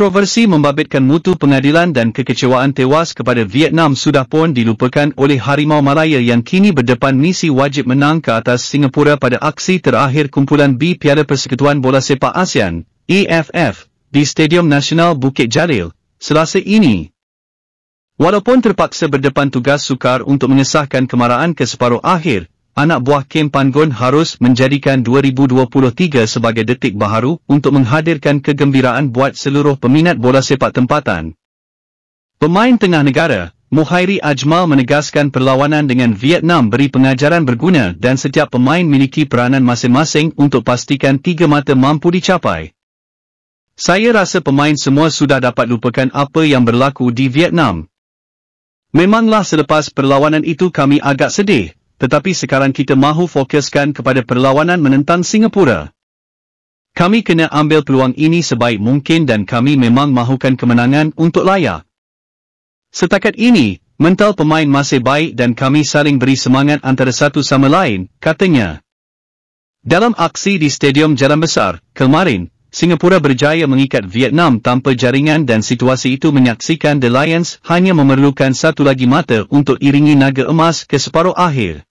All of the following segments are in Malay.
kontroversi membabitkan mutu pengadilan dan kekecewaan tewas kepada Vietnam sudah pun dilupakan oleh Harimau Malaya yang kini berdepan misi wajib menang ke atas Singapura pada aksi terakhir kumpulan B Piala Persekutuan Bola Sepak ASEAN, EFF, di Stadium Nasional Bukit Jalil, selasa ini. Walaupun terpaksa berdepan tugas sukar untuk mengesahkan kemarahan ke separuh akhir, anak buah Kim Pangon harus menjadikan 2023 sebagai detik baharu untuk menghadirkan kegembiraan buat seluruh peminat bola sepak tempatan. Pemain tengah negara, Muhairi Ajmal menegaskan perlawanan dengan Vietnam beri pengajaran berguna dan setiap pemain memiliki peranan masing-masing untuk pastikan tiga mata mampu dicapai. Saya rasa pemain semua sudah dapat lupakan apa yang berlaku di Vietnam. Memanglah selepas perlawanan itu kami agak sedih, tetapi sekarang kita mahu fokuskan kepada perlawanan menentang Singapura. Kami kena ambil peluang ini sebaik mungkin dan kami memang mahukan kemenangan untuk layak. Setakat ini, mental pemain masih baik dan kami saling beri semangat antara satu sama lain, katanya. Dalam aksi di Stadium Jalan Besar, kemarin, Singapura berjaya mengikat Vietnam tanpa jaringan dan situasi itu menyaksikan The Lions hanya memerlukan satu lagi mata untuk iringi naga emas ke separuh akhir.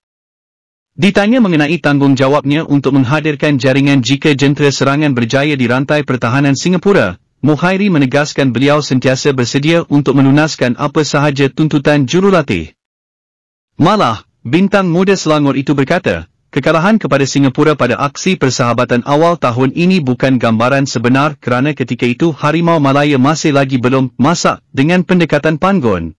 Ditanya mengenai tanggungjawabnya untuk menghadirkan jaringan jika jentera serangan berjaya di rantai pertahanan Singapura, Muhairi menegaskan beliau sentiasa bersedia untuk menunaskan apa sahaja tuntutan jurulatih. Malah, bintang muda Selangor itu berkata, kekalahan kepada Singapura pada aksi persahabatan awal tahun ini bukan gambaran sebenar kerana ketika itu Harimau Malaya masih lagi belum masak dengan pendekatan panggon.